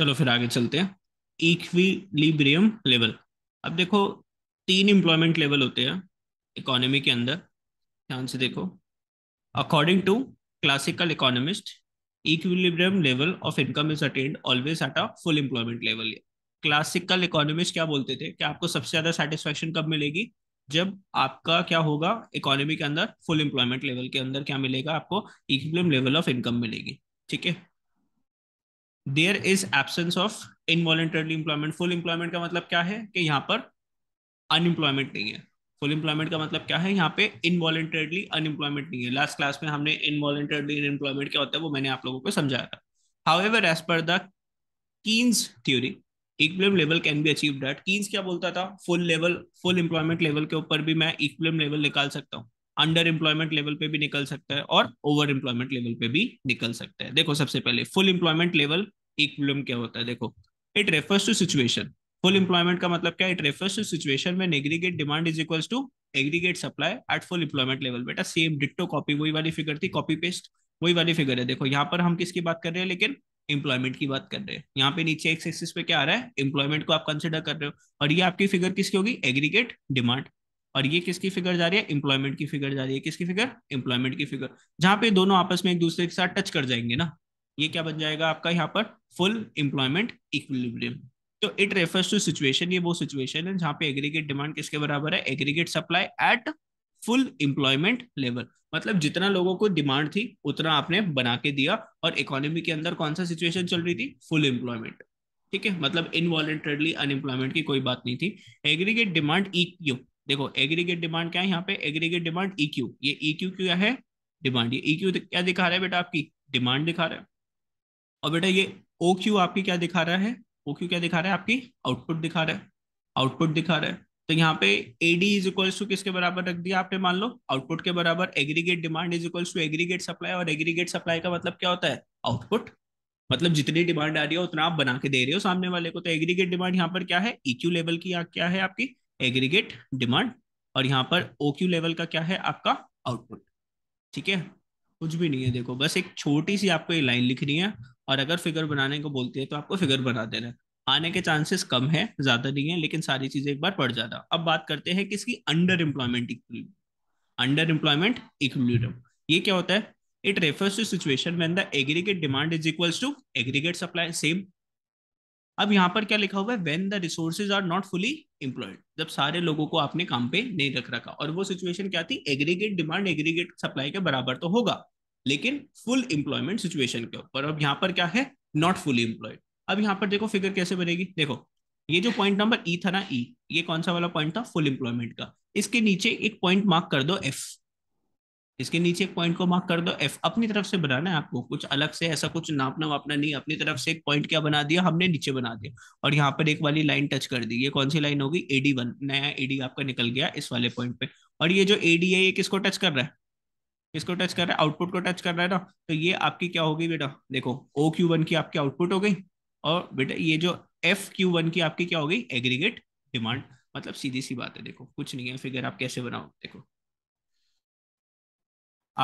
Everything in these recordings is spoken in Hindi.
चलो फिर आगे चलते हैं इक्विलिब्रियम लेवल अब देखो तीन एम्प्लॉयमेंट लेवल होते हैं इकोनॉमी के अंदर ध्यान से देखो according to classical economist equilibrium level of income is attained always at a full employment level classical economist क्या बोलते थे कि आपको सबसे ज्यादा सेटिस्फेक्शन कब मिलेगी जब आपका क्या होगा इकोनॉमी के अंदर फुल एम्प्लॉयमेंट लेवल के अंदर क्या मिलेगा आपको इक्विलिब्रियम लेवल ऑफ इनकम मिलेगी ठीक है there is absence of involuntarily employment full employment का मतलब क्या है कि यहाँ पर अनएम्प्लॉयमेंट नहीं है फुल इंप्लॉयमेंट का मतलब क्या है यहाँ पे इनवॉलेंटरली अनएम्प्लॉयमेंट नहीं है लास्ट क्लास में हमने इनवॉलेंटरली अनएम्प्लॉयमेंट क्या होता है वो मैंने आप लोगों को समझाया था however as per the Keynes theory equilibrium level can be achieve that Keynes क्या बोलता था full level full employment level के ऊपर भी मैं इक्विलिब्रियम लेवल निकाल सकता हूँ अंडर एम्प्लॉयमेंट लेवल पे भी निकल सकता है और ओवर एम्प्लॉयमेंट लेवल पे भी निकल सकता है देखो सबसे पहले फुल एम्प्लॉयमेंट लेवल इक्विलिब्रियम क्या होता है देखो it refers to situation full employment का मतलब क्या इट रेफर्स टू सिचुएशन में aggregate demand is equals to aggregate supply at full employment level बेटा सेम डिटो कॉपी वही वाली फिगर थी कॉपी पेस्ट वही वाली फिगर है देखो यहाँ पर हम किसकी बात कर रहे हैं लेकिन एम्प्लॉयमेंट की बात कर रहे हैं यहाँ पे नीचे एक्स एक्सिस पे क्या आ रहा है एम्प्लॉयमेंट को आप कंसिडर कर रहे हो और ये आपकी फिगर किसकी होगी एग्रीगेट डिमांड और ये किसकी फिगर जा रही है एम्प्लॉयमेंट की फिगर जा रही है किसकी फिगर एम्प्लॉयमेंट की फिगर जहां पे दोनों आपस में एक दूसरे के साथ टच कर जाएंगे ना ये क्या बन जाएगा आपका यहाँ पर फुल एम्प्लॉयमेंट इक्विलिब्रियम तो इट रेफर्स टू सिचुएशन ये वो सिचुएशन है जहां पे एग्रीगेट डिमांड किसके बराबर है aggregate supply at full employment level मतलब जितना लोगों को डिमांड थी उतना आपने बना के दिया और इकोनॉमी के अंदर कौन सा सिचुएशन चल रही थी फुल एम्प्लॉयमेंट ठीक है मतलब इनवॉलेंटरली अनएम्प्लॉयमेंट की कोई बात नहीं थी एग्रीगेट डिमांड ई क्यू देखो एग्रीगेट डिमांड क्या है यहाँ पे एग्रीगेट डिमांड ई क्यू ये ई e क्यू क्या है डिमांड ये ई e क्यू क्या दिखा रहा है बेटा आपकी डिमांड दिखा रहा है और बेटा ये ओ क्यू आपकी क्या दिखा रहा है ओ क्यू क्या दिखा रहा है आपकी आउटपुट दिखा रहा है आउटपुट दिखा रहा है तो यहाँ पे एडी इज इक्वल्स टू किसके बराबर रख दिया आपने मान लो आउटपुट के बराबर aggregate demand is equals to aggregate supply और एग्रीगेट सप्लाई का मतलब क्या होता है आउटपुट मतलब जितनी डिमांड आ रही है उतना आप बना के दे रहे हो सामने वाले को तो एग्रीगेट डिमांड यहाँ पर क्या है इक्यू e लेवल की क्या है आपकी एग्रीगेट डिमांड और यहाँ पर ओ क्यू लेवल का क्या है आपका आउटपुट ठीक है कुछ भी नहीं है देखो बस एक छोटी सी आपको ये लाइन लिखनी है और अगर फिगर बनाने को बोलती है तो आपको फिगर बना देना आने के चांसेस कम है ज्यादा नहीं है लेकिन सारी चीजें एक बार पड़ जाता अब बात करते हैं किसकी under employment under employment equilibrium ये क्या होता है it refers to situation when the aggregate demand is equals to aggregate supply same अब यहाँ पर क्या लिखा हुआ है when the resources are not fully employed जब सारे लोगों को आपने काम पे नहीं रख रखा और वो सिचुएशन क्या थी एग्रीगेट डिमांड एग्रीगेट सप्लाई के बराबर तो होगा लेकिन फुल एम्प्लॉयमेंट सिचुएशन के ऊपर अब यहाँ पर क्या है नॉट फुली एम्प्लॉयड अब यहाँ पर देखो फिगर कैसे बनेगी देखो ये जो पॉइंट नंबर ई था ना ई e, ये कौन सा वाला पॉइंट था फुल एम्प्लॉयमेंट का इसके नीचे एक पॉइंट मार्क कर दो एफ इसके नीचे एक पॉइंट को मार्क कर दो एफ अपनी तरफ से बनाना है आपको कुछ अलग से ऐसा कुछ नापना वापना नहीं अपनी तरफ से एक पॉइंट क्या बना दिया हमने नीचे बना दिया और यहाँ पर एक वाली लाइन टच कर दी ये कौन सी लाइन होगी एडी वन नया एडी आपका निकल गया इस वाले पॉइंट पे और ये जो एडी है ये किसको टच कर रहा है किसको टच कर रहा है आउटपुट को टच कर रहा है ना तो ये आपकी क्या होगी बेटा देखो ओ क्यू वन की आपकी आउटपुट हो गई और बेटा ये जो एफ क्यू वन की आपकी क्या हो गई एग्रीगेट डिमांड मतलब सीधी सी बात है देखो कुछ नहीं है फिगर आप कैसे बनाओ देखो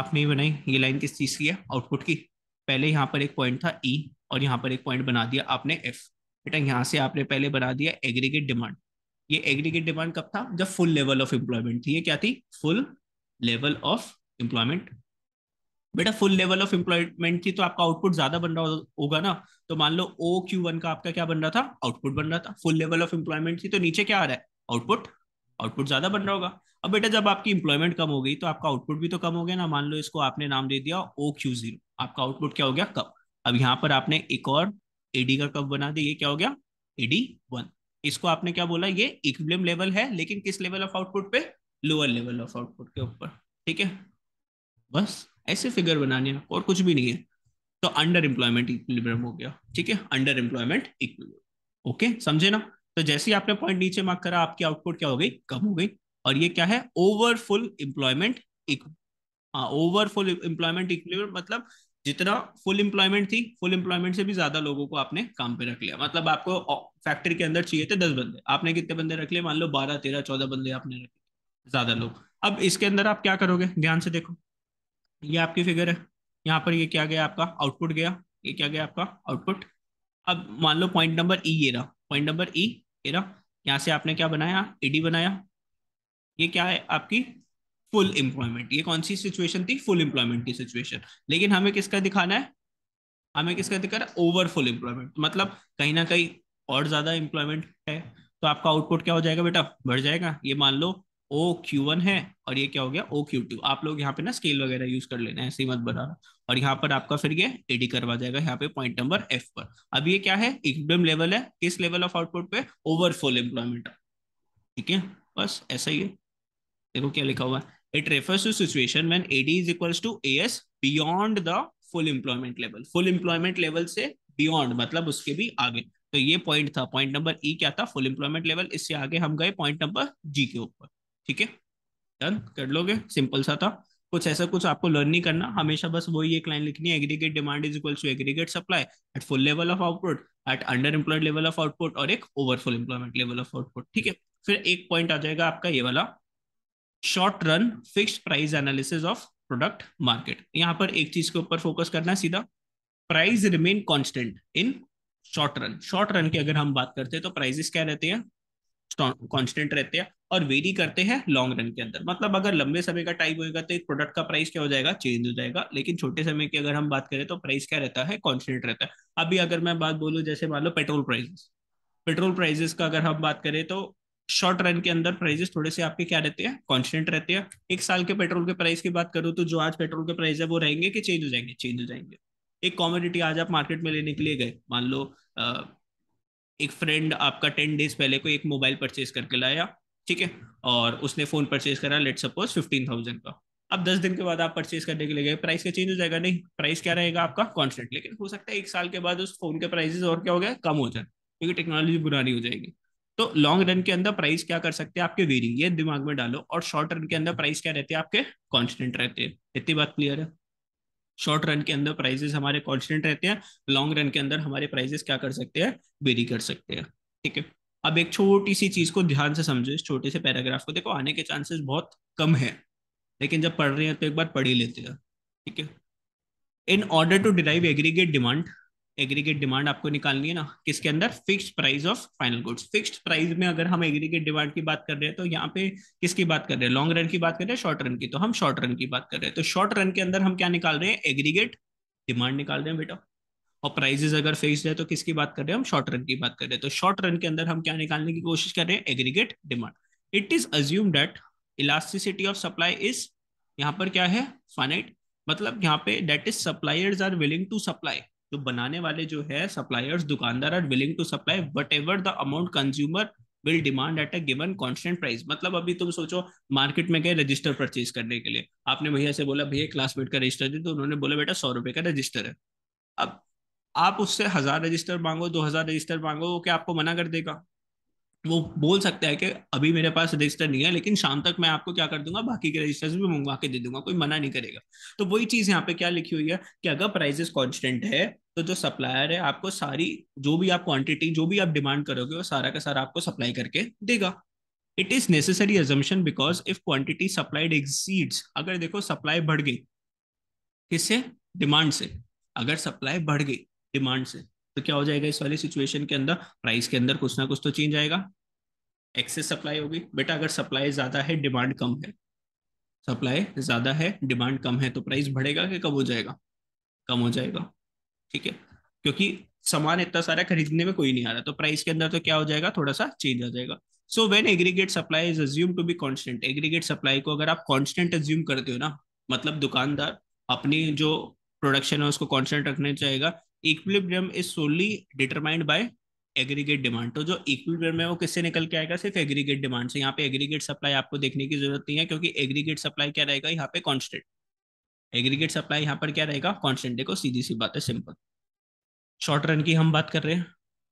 आपने बनाई ये लाइन किस चीज की है आउटपुट की पहले यहाँ पर एक पॉइंट था ई e, और यहाँ पर एक पॉइंट बना दिया आपने एफ बेटा यहाँ से आपने पहले बना दिया एग्रीगेट डिमांड ये एग्रीगेट डिमांड कब था जब फुल लेवल ऑफ एम्प्लॉयमेंट थी ये क्या थी फुल लेवल ऑफ एम्प्लॉयमेंट बेटा फुल लेवल ऑफ एम्प्लॉयमेंट की तो आपका आउटपुट ज्यादा बन रहा होगा ना तो मान लो ओ क्यू वन का आपका क्या बन रहा था आउटपुट बन रहा था फुल लेवल ऑफ एम्प्लॉयमेंट की तो नीचे क्या आ रहा है आउटपुट आउटपुट ज्यादा बन रहा होगा अब बेटा जब आपकी इंप्लॉयमेंट कम हो गई तो आपका आउटपुट भी तो कम हो गया ना मान लो इसको आपने नाम दे दिया ओ क्यू जीरो आपका आउटपुट क्या हो गया कम अब यहाँ पर आपने एक और एडी का कब बना दिया ये क्या हो गया एडी वन इसको आपने क्या बोला ये इक्विलियम लेवल है लेकिन किस लेवल ऑफ आउटपुट पे लोअर लेवल ऑफ आउटपुट के ऊपर ठीक है बस ऐसे फिगर बनानी है और कुछ भी नहीं है तो अंडर एम्प्लॉयमेंट इक्विलिब्रियम हो गया ठीक है अंडर एम्प्लॉयमेंट इक्विलिब्रियम ओके समझे ना तो जैसे ही आपने पॉइंट नीचे मार्क करा आपकी आउटपुट क्या हो गई कम हो गई और ये क्या है over full employment over full employment equilibrium मतलब जितना फुल एम्प्लॉयमेंट थी फुल एम्प्लॉयमेंट से भी ज्यादा लोगों को आपने काम पे रख लिया मतलब आपको फैक्ट्री के अंदर चाहिए थे दस बंदे आपने कितने बंदे रख लिए मान लो बारह तेरह चौदह बंदे आपने रखे ज्यादा लोग अब इसके अंदर आप क्या करोगे ध्यान से देखो ये आपकी फिगर है यहाँ पर ये क्या गया आपका आउटपुट गया ये क्या गया आपका आउटपुट अब मान लो पॉइंट नंबर ई ये रहा पॉइंट नंबर ई ये रहा यहाँ से आपने क्या बनाया ईडी बनाया ये क्या है आपकी फुल एम्प्लॉयमेंट ये कौन सी सिचुएशन थी फुल एम्प्लॉयमेंट की सिचुएशन लेकिन हमें किसका दिखाना है हमें किसका दिखा रहा है ओवर फुल एम्प्लॉयमेंट मतलब कहीं ना कहीं और ज्यादा एम्प्लॉयमेंट है तो आपका आउटपुट क्या हो जाएगा बेटा बढ़ जाएगा ये मान लो ओ क्यू वन है और ये क्या हो गया ओ क्यू टू आप लोग यहाँ पे ना स्केल वगैरह यूज कर लेना ऐसे ही मत बनाना और यहाँ पर आपका फिर ये एडी करवा जाएगा यहाँ पे पॉइंट नंबर एफ पर अब ये क्या है एकदम लेवल है किस लेवल ऑफ आउटपुट पे ओवर फुल एम्प्लॉयमेंट ठीक है बस ऐसा ही है देखो क्या लिखा हुआ है it refers to situation when AD is equals to S beyond the full employment level full employment level से बियॉन्ड मतलब उसके भी आगे तो ये पॉइंट था पॉइंट नंबर ई क्या था फुल एम्प्लॉयमेंट लेवल इससे आगे हम गए पॉइंट नंबर जी के ऊपर ठीक है डन कर लोगे सिंपल सा था कुछ ऐसा कुछ आपको लर्न नहीं करना हमेशा बस वही एक लाइन लिखनी है aggregate demand is equal to aggregate supply at full level of output at under employed level of output और एक over full employment level of output ठीक है फिर एक पॉइंट आ जाएगा आपका ये वाला short run fix price analysis of product market यहाँ पर एक चीज के ऊपर फोकस करना है सीधा price remain constant in short run short run की अगर हम बात करते हैं तो प्राइजेस क्या रहते हैं कॉन्स्टेंट रहते हैं और वेरी करते हैं लॉन्ग रन के अंदर मतलब अगर लंबे समय का टाइम होगा तो एक प्रोडक्ट का प्राइस क्या हो जाएगा चेंज हो जाएगा लेकिन छोटे समय की अगर हम बात करें तो प्राइस क्या रहता है कॉन्स्टेंट रहता है अभी अगर मैं बात बोलूँ जैसे मान लो पेट्रोल प्राइजेस पेट्रोल प्राइजेस का अगर हम बात करें तो शॉर्ट रन के अंदर प्राइजेस थोड़े से आपके क्या रहते हैं कॉन्स्टेंट रहते हैं एक साल के पेट्रोल के प्राइस की बात करूँ तो जो आज पेट्रोल के प्राइस है वो रहेंगे कि चेंज हो जाएंगे चेंज हो जाएंगे एक कॉमोडिटी आज आप मार्केट में लेने के लिए गए मान लो एक फ्रेंड आपका टेन डेज पहले को एक मोबाइल परचेज करके लाया ठीक है और उसने फोन परचेज करा लेट सपोज फिफ्टीन थाउजेंड का अब दस दिन के बाद आप परचेज करने के लिए गए प्राइस का चेंज हो जाएगा नहीं प्राइस क्या रहेगा आपका कॉन्स्टेंट लेकिन हो सकता है एक साल के बाद उस फोन के प्राइजेस और क्या हो गया कम हो जाए क्योंकि टेक्नोलॉजी पुरानी हो जाएगी तो लॉन्ग रन के अंदर प्राइस क्या कर सकते हैं आपके वेरी ये दिमाग में डालो और शॉर्ट रन के अंदर प्राइस क्या रहते हैं आपके कॉन्स्टेंट रहते हैं इतनी बात क्लियर है शॉर्ट रन के अंदर प्राइजेस हमारे कॉन्स्टेंट रहते हैं लॉन्ग रन के अंदर हमारे प्राइजेस क्या कर सकते हैं वेरी कर सकते हैं ठीक है अब एक छोटी सी चीज को ध्यान से समझो इस छोटे से पैराग्राफ को देखो आने के चांसेस बहुत कम है लेकिन जब पढ़ रहे हैं तो एक बार पढ़ ही लेते हैं ठीक है in order to derive aggregate demand aggregate demand आपको निकालनी है ना किसके अंदर fixed price of final goods fixed price में अगर हम एग्रीगेट डिमांड की बात कर रहे हैं तो यहाँ पे किसकी बात कर रहे हैं लॉन्ग रन की बात कर रहे हैं शॉर्ट रन की तो हम शॉर्ट रन की बात कर रहे हैं तो शॉर्ट रन के अंदर हम क्या निकाल रहे हैं एग्रीगेट डिमांड निकाल रहे हैं बेटा और प्राइजेस अगर फेस है तो किसकी बात कर रहे हैं हम शॉर्ट रन की बात कर रहे हैं तो शॉर्ट रन के अंदर हम क्या निकालने की कोशिश कर रहे हैं aggregate demand it is assume that elasticity of supply is यहाँ पर क्या है फाइनाइट मतलब यहाँ पे that is suppliers are willing to supply जो बनाने वाले जो है सप्लायर्स दुकानदार are willing to supply whatever the amount consumer will demand at a given constant price मतलब अभी तुम सोचो मार्केट में गए रजिस्टर परचेज करने के लिए आपने भैया से बोला भैया क्लासमेट का रजिस्टर दे तो उन्होंने बोला बेटा सौ रुपए का रजिस्टर है अब आप उससे हजार रजिस्टर मांगो दो हजार रजिस्टर मांगो वो क्या आपको मना कर देगा वो बोल सकता है कि अभी मेरे पास रजिस्टर नहीं है लेकिन शाम तक मैं आपको क्या कर दूंगा बाकी के रजिस्टर्स भी मंगवा के दे दूंगा कोई मना नहीं करेगा तो वही चीज यहाँ पे क्या लिखी हुई है कि अगर प्राइजेस कॉन्स्टेंट है तो जो सप्लायर है आपको सारी जो भी आप क्वांटिटी जो भी आप डिमांड करोगे वो सारा का सारा आपको सप्लाई करके देगा it is necessary assumption because if quantity supplied exceeds अगर देखो सप्लाई बढ़ गई किससे डिमांड से अगर सप्लाई बढ़ गई डिमांड से तो क्या हो जाएगा इस वाली सिचुएशन के अंदर प्राइस के अंदर कुछ ना कुछ तो चेंज आएगा एक्सेस सप्लाई होगी बेटा अगर सप्लाई ज्यादा है डिमांड कम है सप्लाई ज्यादा है डिमांड कम है तो प्राइस बढ़ेगा कि कम हो जाएगा कम हो जाएगा ठीक है क्योंकि सामान इतना सारा खरीदने में कोई नहीं आ रहा तो प्राइस के अंदर तो क्या हो जाएगा थोड़ा सा चेंज आ जाएगा so when aggregate supply is assume to be constant aggregate supply को अगर आप कॉन्स्टेंट एज्यूम करते हो ना मतलब दुकानदार अपनी जो प्रोडक्शन है उसको कॉन्स्टेंट रखना चाहेगा equilibrium is solely determined by aggregate demand तो जो इक्विलिब्रियम है वो किससे निकल के आएगा सिर्फ एग्रीगेट डिमांड से यहाँ पे एग्रीगेट सप्लाई आपको देखने की जरूरत नहीं है क्योंकि एग्रीगेट सप्लाई क्या रहेगा यहाँ पे कॉन्स्टेंट एग्रीगेट सप्लाई यहाँ पर क्या रहेगा कॉन्स्टेंट देखो सीधी सी बात है सिंपल शॉर्ट रन की हम बात कर रहे हैं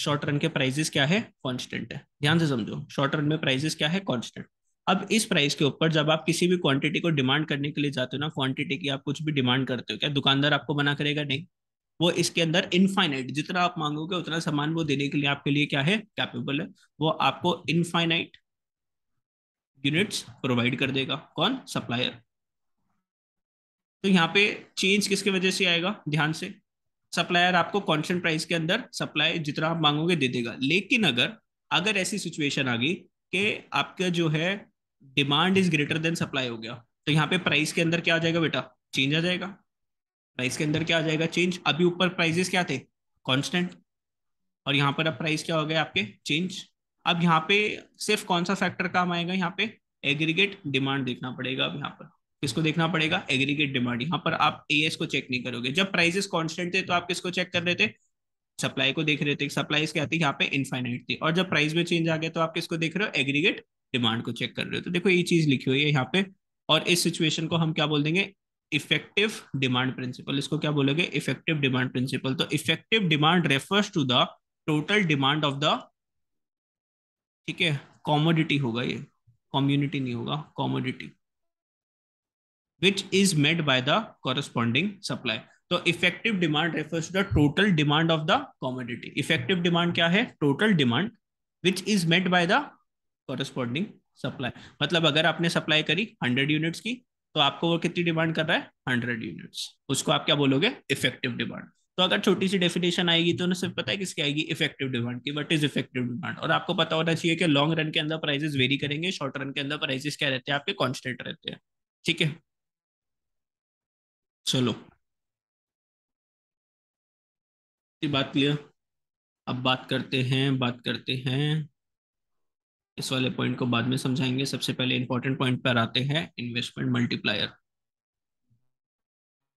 शॉर्ट रन के प्राइजेस क्या है कॉन्स्टेंट है ध्यान से समझो शॉर्ट रन में प्राइजेस क्या है कॉन्स्टेंट अब इस प्राइस के ऊपर जब आप किसी भी क्वांटिटी को डिमांड करने के लिए जाते हो ना क्वांटिटी की आप कुछ भी डिमांड करते हो क्या दुकानदार आपको मना करेगा नहीं वो इसके अंदर इनफाइनाइट जितना आप मांगोगे उतना सामान वो देने के लिए आपके लिए क्या है कैपेबल है वो आपको इनफाइनाइट यूनिट्स प्रोवाइड कर देगा कौन सप्लायर तो यहाँ पे चेंज किसके वजह से आएगा ध्यान से सप्लायर आपको कॉन्स्टेंट प्राइस के अंदर सप्लाई जितना आप मांगोगे दे देगा लेकिन अगर अगर ऐसी सिचुएशन आ गई कि आपका जो है demand is greater than supply हो गया तो यहाँ पे प्राइस के अंदर क्या आ जाएगा बेटा चेंज आ जाएगा प्राइस के अंदर क्या आ जाएगा चेंज अभी ऊपर प्राइजेस क्या थे कॉन्स्टेंट और यहाँ पर अब प्राइस क्या हो गया आपके चेंज अब यहाँ पे सिर्फ कौन सा फैक्टर काम आएगा यहाँ पे एग्रीगेट डिमांड देखना पड़ेगा अब यहाँ पर किसको देखना पड़ेगा एग्रीगेट डिमांड यहाँ पर आप ए को चेक नहीं करोगे जब प्राइजेस कॉन्स्टेंट थे तो आप किसको चेक कर रहे थे सप्लाई को देख रहे थे सप्लाईज क्या थी यहाँ पे इनफाइनाइट थी और जब प्राइस में चेंज आ गया तो आप किसको देख रहे हो एग्रीगेट डिमांड को चेक कर रहे हो तो देखो ये चीज लिखी हुई है यहाँ पे और इस सिचुएशन को हम क्या बोल देंगे इफेक्टिव डिमांड प्रिंसिपल इसको क्या बोलोगे इफेक्टिव डिमांड प्रिंसिपल तो effective demand refers to the total demand of the ठीक है कॉमोडिटी होगा ये कॉम्युनिटी नहीं होगा commodity which is made by the corresponding supply तो effective demand refers to the total demand of the commodity effective demand क्या है total demand which is made by the corresponding supply मतलब अगर आपने सप्लाई करी हंड्रेड यूनिट्स की तो आपको वो कितनी डिमांड कर रहा है हंड्रेड यूनिट्स उसको आप क्या बोलोगे इफेक्टिव डिमांड तो अगर छोटी सी डेफिनेशन आएगी तो उन्हें सिर्फ पता है किसकी आएगी इफेक्टिव डिमांड की वट इज इफेक्टिव डिमांड और आपको पता होना चाहिए कि लॉन्ग रन के अंदर प्राइजेस वेरी करेंगे शॉर्ट रन के अंदर प्राइजेस क्या रहते हैं आपके कॉन्स्टेंट रहते हैं ठीक है चलो बात क्लियर अब बात करते हैं बात करते हैं इस वाले पॉइंट को बाद में समझाएंगे सबसे पहले इंपॉर्टेंट पॉइंट पर आते हैं इन्वेस्टमेंट मल्टीप्लायर